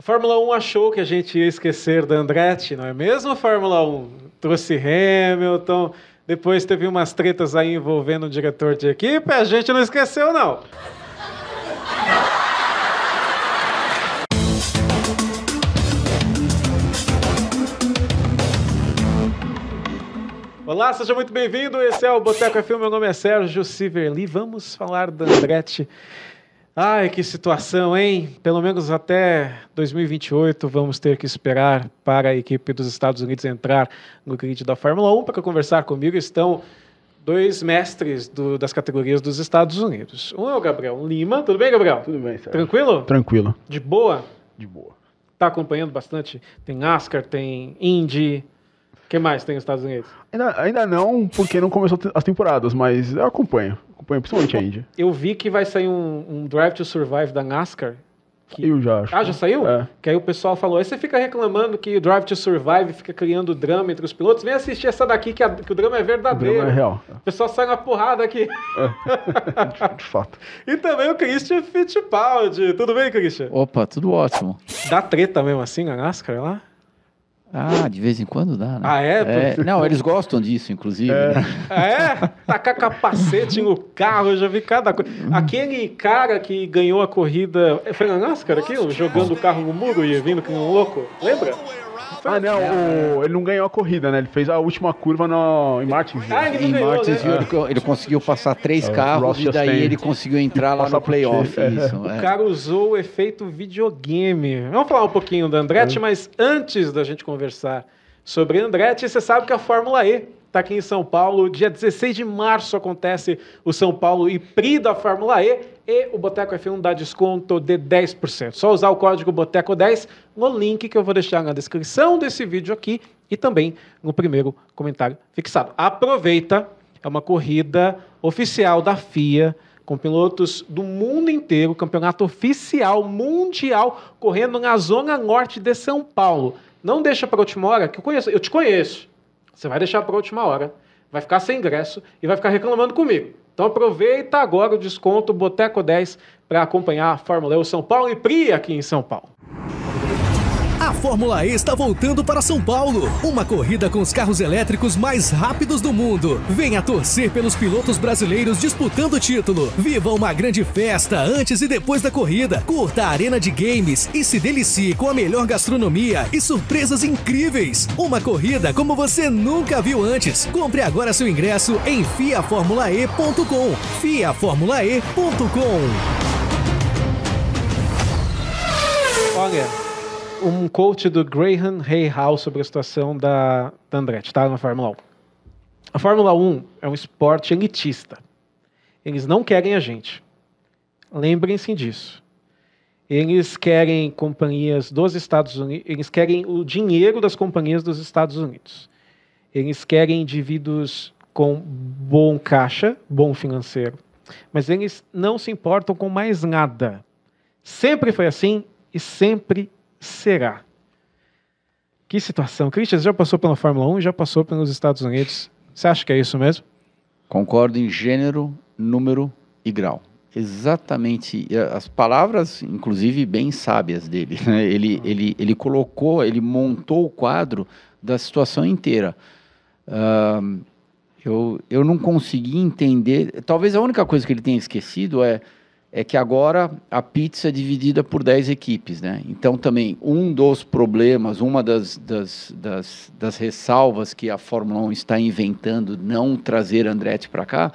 A Fórmula 1 achou que a gente ia esquecer da Andretti, não é mesmo, Fórmula 1? Trouxe Hamilton, depois teve umas tretas aí envolvendo o diretor de equipe, a gente não esqueceu, não. Olá, seja muito bem-vindo. Esse é o Boteco Filme. Meu nome é Sérgio Siverli. Vamos falar da Andretti Ai, que situação, hein? Pelo menos até 2028 vamos ter que esperar para a equipe dos Estados Unidos entrar no grid da Fórmula 1. Para conversar comigo estão dois mestres do, das categorias dos Estados Unidos. Um é o Gabriel Lima. Tudo bem, Gabriel? Tudo bem, Sérgio. Tranquilo? Tranquilo. De boa? De boa. Tá acompanhando bastante? Tem Ascar, tem Indy. O que mais tem nos Estados Unidos? Ainda, ainda não, porque não começou as temporadas, mas eu acompanho acompanho, principalmente a Índia. Eu vi que vai sair um, um Drive to Survive da NASCAR. Que... Eu já acho. Ah, já saiu? É. Que aí o pessoal falou, aí você fica reclamando que Drive to Survive fica criando drama entre os pilotos. Vem assistir essa daqui que, a, que o drama é verdadeiro. O drama é real. O pessoal sai na porrada aqui. É. De fato. e também o Christian Fittipaldi. Tudo bem, Christian? Opa, tudo ótimo. Dá treta mesmo assim na NASCAR lá? Ah, de vez em quando dá, né? Ah, é? é não, eles gostam disso, inclusive. É? Né? Ah, é? Tacar capacete no carro, eu já vi cada coisa. Aquele cara que ganhou a corrida. Foi na NASCAR aquilo? Jogando o carro no muro e vindo que um louco, lembra? Ah, não, ah. o, ele não ganhou a corrida, né? Ele fez a última curva no, em Martinsville. Ah, ele em ganhou, né? Martinsville, né? ele, ele, conseguiu passar três é, carros e daí ele conseguiu entrar lá no playoff. É. Isso, é. O cara usou o efeito videogame. Vamos falar um pouquinho do Andretti, é. mas antes da gente conversar sobre Andretti. Você sabe que a Fórmula E está aqui em São Paulo. Dia 16 de março acontece o São Paulo e PRI da Fórmula E. E o Boteco F1 dá desconto de 10%. Só usar o código BOTECO10 no link que eu vou deixar na descrição desse vídeo aqui e também no primeiro comentário fixado. Aproveita, é uma corrida oficial da FIA com pilotos do mundo inteiro, campeonato oficial mundial correndo na zona norte de São Paulo. Não deixa para última hora, que eu conheço, eu te conheço. Você vai deixar para última hora, vai ficar sem ingresso e vai ficar reclamando comigo. Então aproveita agora o desconto Boteco 10 para acompanhar a Fórmula E São Paulo e PRI aqui em São Paulo. A Fórmula E está voltando para São Paulo. Uma corrida com os carros elétricos mais rápidos do mundo. Venha torcer pelos pilotos brasileiros disputando o título. Viva uma grande festa antes e depois da corrida. Curta a arena de games e se delicie com a melhor gastronomia e surpresas incríveis. Uma corrida como você nunca viu antes. Compre agora seu ingresso em fiaformulae.com. fiaformulae.com. Olha um coach do Graham Hayhal sobre a situação da, da Andretti, tá? Na Fórmula 1. A Fórmula 1 é um esporte elitista. Eles não querem a gente. Lembrem-se disso. Eles querem companhias dos Estados Unidos, eles querem o dinheiro das companhias dos Estados Unidos. Eles querem indivíduos com bom caixa, bom financeiro, mas eles não se importam com mais nada. Sempre foi assim e sempre será? Que situação. Christian, você já passou pela Fórmula 1, já passou pelos Estados Unidos. Você acha que é isso mesmo? Concordo em gênero, número e grau. Exatamente. As palavras, inclusive, bem sábias dele. Né? Ele, ah. ele, ele colocou, ele montou o quadro da situação inteira. Uh, eu, eu não consegui entender. Talvez a única coisa que ele tenha esquecido é é que agora a pizza é dividida por 10 equipes, né? Então também um dos problemas, uma das, das, das, das ressalvas que a Fórmula 1 está inventando não trazer Andretti para cá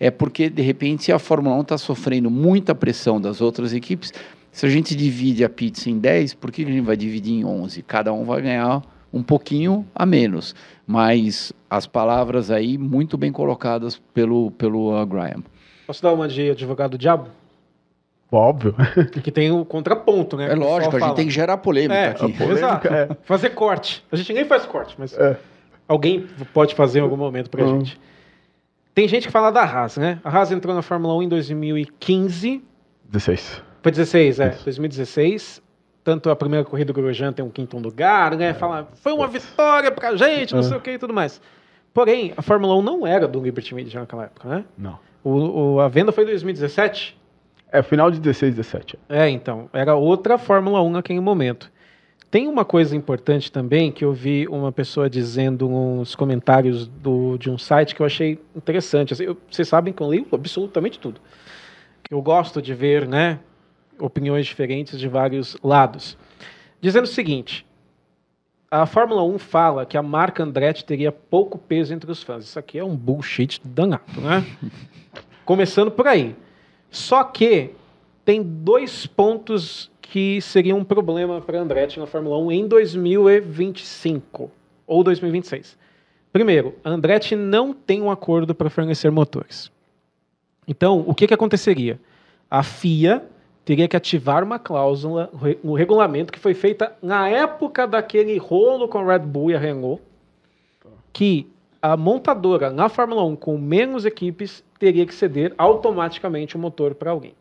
é porque de repente a Fórmula 1 está sofrendo muita pressão das outras equipes. Se a gente divide a pizza em 10, por que a gente vai dividir em 11? Cada um vai ganhar um pouquinho a menos. Mas as palavras aí muito bem colocadas pelo, pelo uh, Graham. Posso dar uma de advogado diabo? Óbvio. Que tem o contraponto, né? É lógico, a gente tem que gerar polêmica é, aqui. Polêmica, Exato. É. Fazer corte. A gente nem faz corte, mas é. alguém pode fazer em algum momento pra uhum. gente. Tem gente que fala da Haas, né? A Haas entrou na Fórmula 1 em 2015. 16. Foi 16, é. Isso. 2016. Tanto a primeira corrida do Grosjean tem um quinto lugar, né? É. Fala, foi uma vitória pra gente, não sei é. o que e tudo mais. Porém, a Fórmula 1 não era do Liberty Media naquela época, né? Não. O, o, a venda foi em 2017. É, final de 16, 17. É, então. Era outra Fórmula 1 naquele momento. Tem uma coisa importante também que eu vi uma pessoa dizendo nos comentários do, de um site que eu achei interessante. Assim, eu, vocês sabem que eu leio absolutamente tudo. Eu gosto de ver né, opiniões diferentes de vários lados. Dizendo o seguinte: a Fórmula 1 fala que a marca Andretti teria pouco peso entre os fãs. Isso aqui é um bullshit danado, né? Começando por aí. Só que tem dois pontos que seriam um problema para Andretti na Fórmula 1 em 2025 ou 2026. Primeiro, a Andretti não tem um acordo para fornecer motores. Então, o que, que aconteceria? A FIA teria que ativar uma cláusula no regulamento que foi feita na época daquele rolo com a Red Bull e a Renault, que a montadora na Fórmula 1 com menos equipes teria que ceder automaticamente o motor para alguém.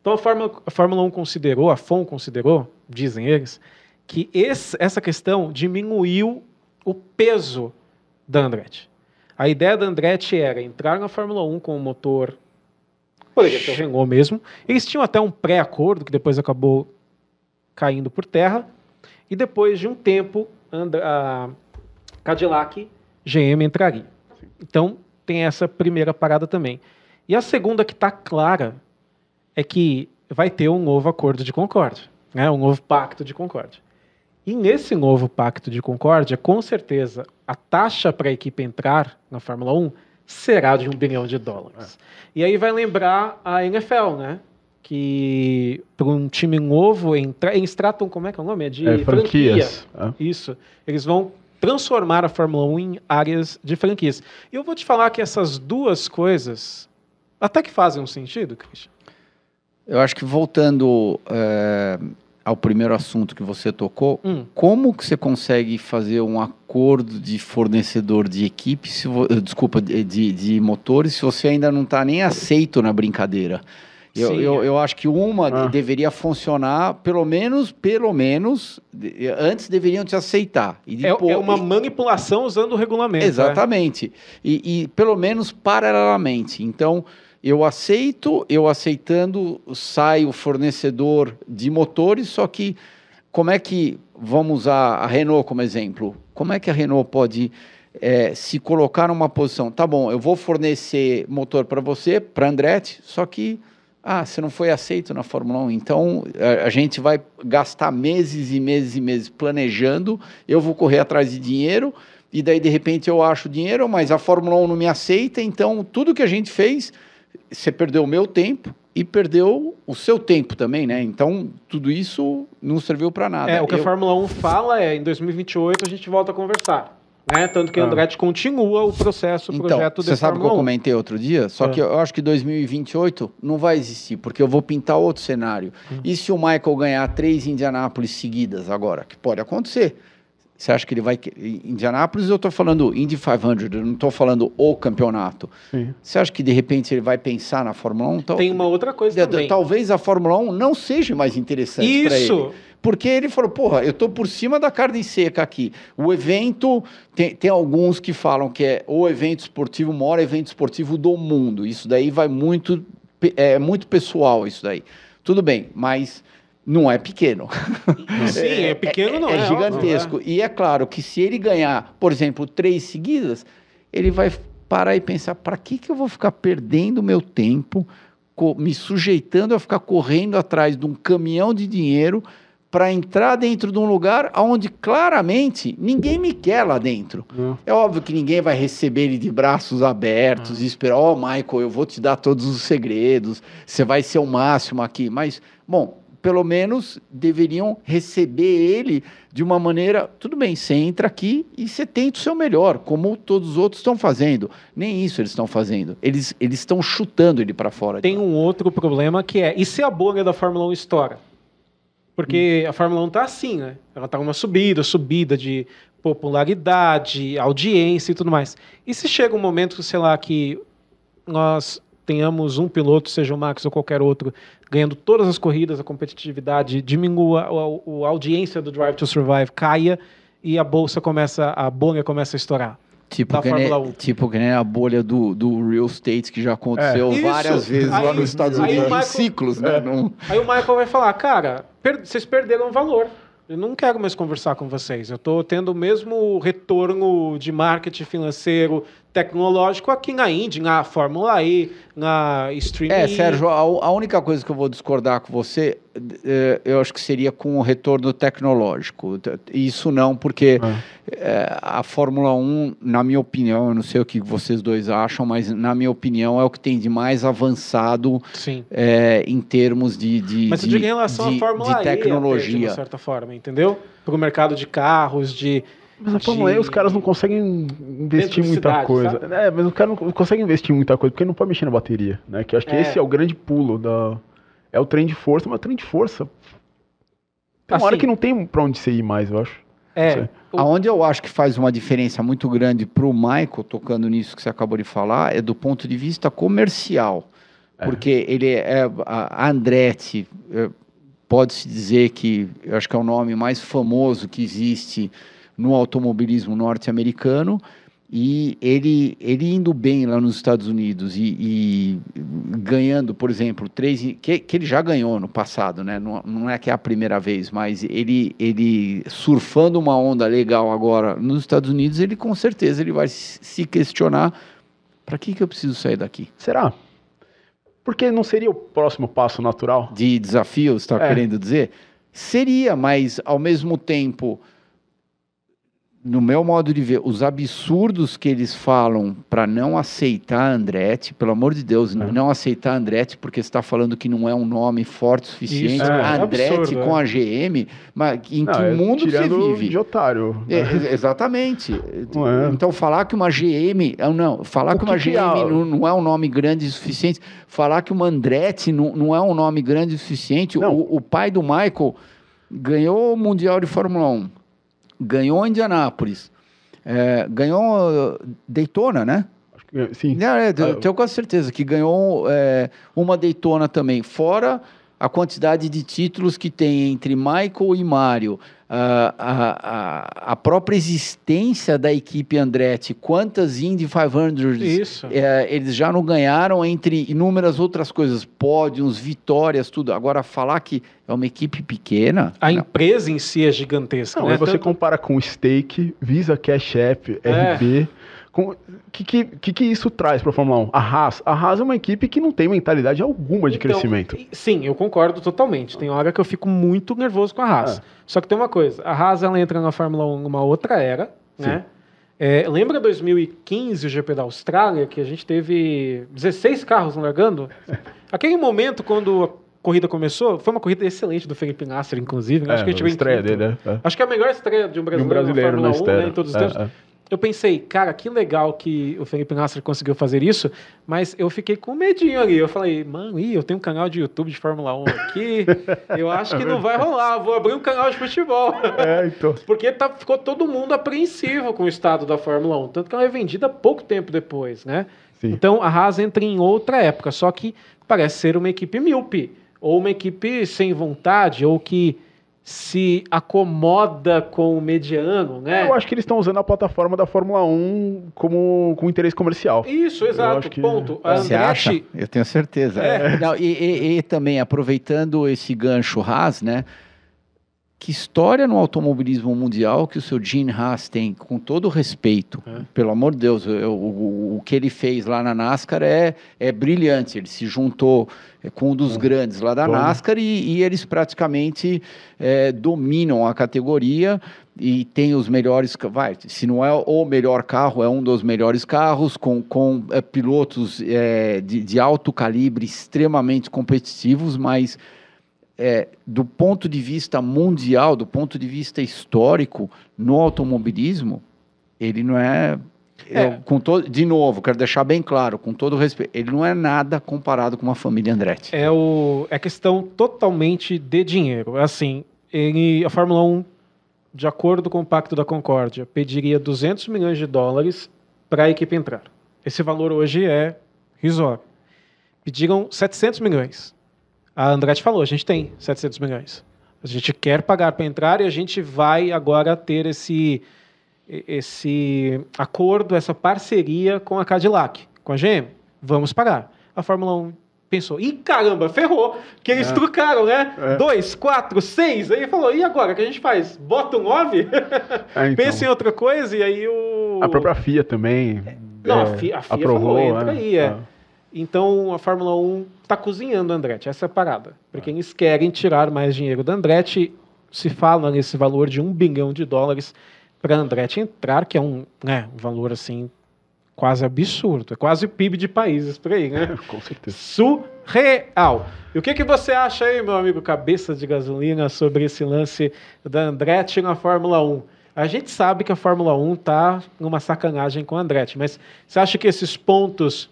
Então a Fórmula, a Fórmula 1 considerou, a FOM considerou, dizem eles, que esse, essa questão diminuiu o peso da Andretti. A ideia da Andretti era entrar na Fórmula 1 com o motor, poderia ser o Renault mesmo. Eles tinham até um pré-acordo que depois acabou caindo por terra. E depois de um tempo, a Cadillac GM entraria. Então, tem essa primeira parada também. E a segunda que está clara é que vai ter um novo acordo de concórdia, né? um novo pacto de concórdia. E nesse novo pacto de concórdia, com certeza, a taxa para a equipe entrar na Fórmula 1 será de um bilhão de dólares. É. E aí vai lembrar a NFL, né? Que para um time novo entrar. em tratam, como é que é o nome? É de é, franquias. franquia. É. Isso. Eles vão transformar a Fórmula 1 em áreas de franquias. E eu vou te falar que essas duas coisas até que fazem um sentido, Christian. Eu acho que voltando é, ao primeiro assunto que você tocou, hum. como que você consegue fazer um acordo de fornecedor de equipe, se vo... desculpa, de, de, de motores, se você ainda não está nem aceito na brincadeira? Eu, eu, eu acho que uma ah. deveria funcionar, pelo menos, pelo menos, antes deveriam te aceitar. E é, é depois, é uma manipulação usando o regulamento. É. Exatamente. É. E, e pelo menos paralelamente. Então, eu aceito, eu aceitando, sai o fornecedor de motores, só que como é que, vamos usar a Renault como exemplo, como é que a Renault pode é, se colocar numa posição, tá bom, eu vou fornecer motor para você, para Andretti, só que ah, você não foi aceito na Fórmula 1, então a, a gente vai gastar meses e meses e meses planejando, eu vou correr atrás de dinheiro, e daí de repente eu acho dinheiro, mas a Fórmula 1 não me aceita, então tudo que a gente fez, você perdeu o meu tempo e perdeu o seu tempo também, né? Então tudo isso não serviu para nada. É, o que eu... a Fórmula 1 fala é, em 2028 a gente volta a conversar. Né? Tanto que ah. Andretti continua o processo, o então, projeto Você sabe o que eu comentei outro dia? Só é. que eu acho que 2028 não vai existir, porque eu vou pintar outro cenário. Hum. E se o Michael ganhar três Indianápolis seguidas agora? Que pode acontecer. Você acha que ele vai. Indianápolis, eu estou falando Indy 500, eu não estou falando o campeonato. Você acha que de repente ele vai pensar na Fórmula 1? Tem uma outra coisa de, também. Talvez a Fórmula 1 não seja mais interessante para ele. Isso! Porque ele falou, porra, eu estou por cima da carne seca aqui. O evento, tem, tem alguns que falam que é o evento esportivo, o maior evento esportivo do mundo. Isso daí vai muito, é muito pessoal isso daí. Tudo bem, mas não é pequeno. Sim, é, é, é pequeno não. É, é, é gigantesco. Não é. E é claro que se ele ganhar, por exemplo, três seguidas, ele vai parar e pensar, para que, que eu vou ficar perdendo meu tempo, me sujeitando a ficar correndo atrás de um caminhão de dinheiro para entrar dentro de um lugar onde claramente ninguém me quer lá dentro. Uhum. É óbvio que ninguém vai receber ele de braços abertos uhum. É. e esperar, ó, oh, Michael, eu vou te dar todos os segredos, você vai ser o máximo aqui. Mas, bom, pelo menos deveriam receber ele de uma maneira, tudo bem, você entra aqui e você tenta o seu melhor, como todos os outros estão fazendo. Nem isso eles estão fazendo. Eles eles estão chutando ele para fora. Tem um outro problema que é, e se a bolha da Fórmula 1 estoura? Porque a Fórmula 1 está assim, né? Ela está uma subida, subida de popularidade, audiência e tudo mais. E se chega um momento, sei lá, que nós tenhamos um piloto, seja o Max ou qualquer outro, ganhando todas as corridas, a competitividade diminua, a, a audiência do Drive to Survive caia e a bolsa começa, a bolha começa a estourar. Tipo da que, Fórmula nem, 1. tipo que nem a bolha do, do real estate que já aconteceu é. várias Isso. vezes aí, lá nos Estados Unidos, Michael, em ciclos, né? É. Não... Aí o Michael vai falar, cara, per vocês perderam o valor. Eu não quero mais conversar com vocês. Eu estou tendo o mesmo retorno de marketing financeiro, tecnológico aqui na Indy, na Fórmula E, na streaming. É, Sérgio, a, a, única coisa que eu vou discordar com você, é, eu acho que seria com o retorno tecnológico. Isso não, porque é. É, a Fórmula 1, na minha opinião, eu não sei o que vocês dois acham, mas na minha opinião é o que tem de mais avançado é, em termos de, de, mas eu de, em relação de, à Fórmula de tecnologia. E, de certa forma, entendeu? Para o mercado de carros, de mas é o problema de... os caras não conseguem investir muita coisa. Sabe? É, mas os caras não conseguem investir muita coisa, porque não pode mexer na bateria, né? Que eu acho que é. esse é o grande pulo da... É o trem de força, mas o trem de força... Tem uma assim, hora que não tem pra onde você ir mais, eu acho. É. O... Aonde eu acho que faz uma diferença muito grande pro Michael, tocando nisso que você acabou de falar, é do ponto de vista comercial. É. Porque ele é... A Andretti... É, Pode-se dizer que, eu acho que é o nome mais famoso que existe no automobilismo norte-americano. E ele, ele indo bem lá nos Estados Unidos e, e ganhando, por exemplo, três. Que, que, ele já ganhou no passado, né? Não, não, é que é a primeira vez, mas ele, ele surfando uma onda legal agora nos Estados Unidos, ele com certeza ele vai se questionar: para que, que eu preciso sair daqui? Será? Porque não seria o próximo passo natural? De desafio, você está é. querendo dizer? Seria, mas ao mesmo tempo no meu modo de ver, os absurdos que eles falam para não aceitar Andretti, pelo amor de Deus, não, é. não aceitar Andretti porque está falando que não é um nome forte o suficiente. Isso, é, Andretti absurdo, com a é. GM, mas em não, é que mundo você vive? De otário. Né? exatamente. Então falar que uma GM, não, falar o que, uma que GM não, não, é um nome grande o suficiente, falar que uma Andretti não, não é um nome grande o suficiente. O, o pai do Michael ganhou o mundial de Fórmula 1 ganhou Indianápolis, é, ganhou uh, Daytona, né? É, sim. É, é eu ah, tenho quase certeza que ganhou é, uma Daytona também. Fora a quantidade de títulos que tem entre Michael e Mário, ah, a, a, a, própria existência da equipe Andretti, quantas Indy 500 é, eh, eles já não ganharam, entre inúmeras outras coisas, pódios, vitórias, tudo. Agora, falar que é uma equipe pequena. A não. empresa em si é gigantesca. Não, né? você Tanto... compara com Stake, Visa Cash App, é. RB. O que, que, que, isso traz para a Fórmula 1? A Haas. A Haas é uma equipe que não tem mentalidade alguma de então, crescimento. Sim, eu concordo totalmente. Tem hora que eu fico muito nervoso com a Haas. É. Só que tem uma coisa: a Haas ela entra na Fórmula 1 numa outra era, né? É, lembra 2015 o GP da Austrália, que a gente teve 16 carros largando? Aquele momento quando a corrida começou, foi uma corrida excelente do Felipe Nasser, inclusive. Né? Acho é, que a gente estreia dele, é, é. Acho que é a melhor estreia de um brasileiro, de um brasileiro na, Fórmula na 1 né, em todos os tempos. É, eu pensei, cara, que legal que o Felipe Nasser conseguiu fazer isso, mas eu fiquei com medinho ali. Eu falei, mano, ih, eu tenho um canal de YouTube de Fórmula 1 aqui, eu acho que é não vai rolar, vou abrir um canal de futebol. É, então. Porque tá, ficou todo mundo apreensivo com o estado da Fórmula 1, tanto que ela é vendida pouco tempo depois, né? Sim. Então a Haas entra em outra época, só que parece ser uma equipe míope, ou uma equipe sem vontade, ou que se acomoda com o mediano, né? Eu acho que eles estão usando a plataforma da Fórmula 1 como com interesse comercial. Isso, exato. Que... Ponto. Você Andretti... acha? Eu tenho certeza. É. Não, e, e, e também aproveitando esse gancho Haas, né? que história no automobilismo mundial que o seu Gene Haas tem, com todo respeito, é. pelo amor de Deus, o, o, o, que ele fez lá na NASCAR é, é brilhante. Ele se juntou é, com um dos é. grandes lá da Bom. NASCAR e, e, eles praticamente é, dominam a categoria e tem os melhores, vai, se não é o melhor carro, é um dos melhores carros, com, com é, pilotos é, de, de alto calibre extremamente competitivos, mas é, do ponto de vista mundial, do ponto de vista histórico, no automobilismo, ele não é. é. Eu, com todo, de novo, quero deixar bem claro, com todo respeito, ele não é nada comparado com uma família Andretti. É, o, é questão totalmente de dinheiro. É assim, ele, a Fórmula 1, de acordo com o Pacto da Concórdia, pediria 200 milhões de dólares para a equipe entrar. Esse valor hoje é risório. Pediram 700 milhões. A Andretti falou: a gente tem 700 milhões. A gente quer pagar para entrar e a gente vai agora ter esse, esse acordo, essa parceria com a Cadillac, com a GM. Vamos pagar. A Fórmula 1 pensou, e caramba, ferrou, que eles é. trucaram, né? É. Dois, quatro, seis, aí falou, e agora, o que a gente faz? Bota um nove? É, então. Pensa em outra coisa, e aí o... A própria FIA também... Não, a é, FIA, a FIA aprovou, falou, entra né? aí, é. é. Então a Fórmula 1 está cozinhando a Andretti, essa é a parada. Porque eles querem tirar mais dinheiro da Andretti, se fala nesse valor de um bilhão de dólares para a Andretti entrar, que é um, né, valor assim quase absurdo, é quase PIB de países por aí, né? Com certeza. Surreal. E o que, que você acha aí, meu amigo cabeça de gasolina, sobre esse lance da Andretti na Fórmula 1? A gente sabe que a Fórmula 1 está numa sacanagem com a Andretti, mas você acha que esses pontos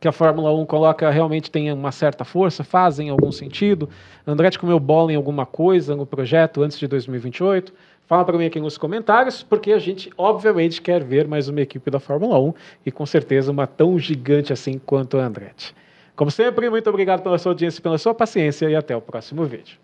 que a Fórmula 1 coloca realmente tem uma certa força, fazem algum sentido? Andretti comeu bola em alguma coisa, algum projeto antes de 2028? Fala para mim aqui nos comentários, porque a gente obviamente quer ver mais uma equipe da Fórmula 1 e com certeza uma tão gigante assim quanto a Andretti. Como sempre, muito obrigado pela sua audiência, pela sua paciência e até o próximo vídeo.